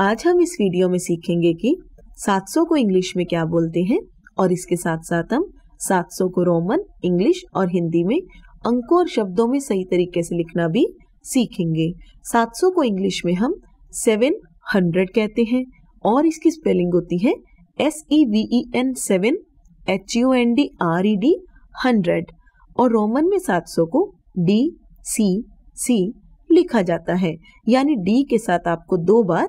आज हम इस वीडियो में सीखेंगे कि 700 को इंग्लिश में क्या बोलते हैं और इसके साथ साथ हम 700 को रोमन इंग्लिश और हिंदी में अंकों और शब्दों में सही तरीके से लिखना भी सीखेंगे 700 को इंग्लिश में हम 700 कहते हैं और इसकी स्पेलिंग होती है S E V E N seven H U N D R E D hundred और रोमन में 700 को डी सी सी लिखा जाता है यानी डी के साथ आपको दो बार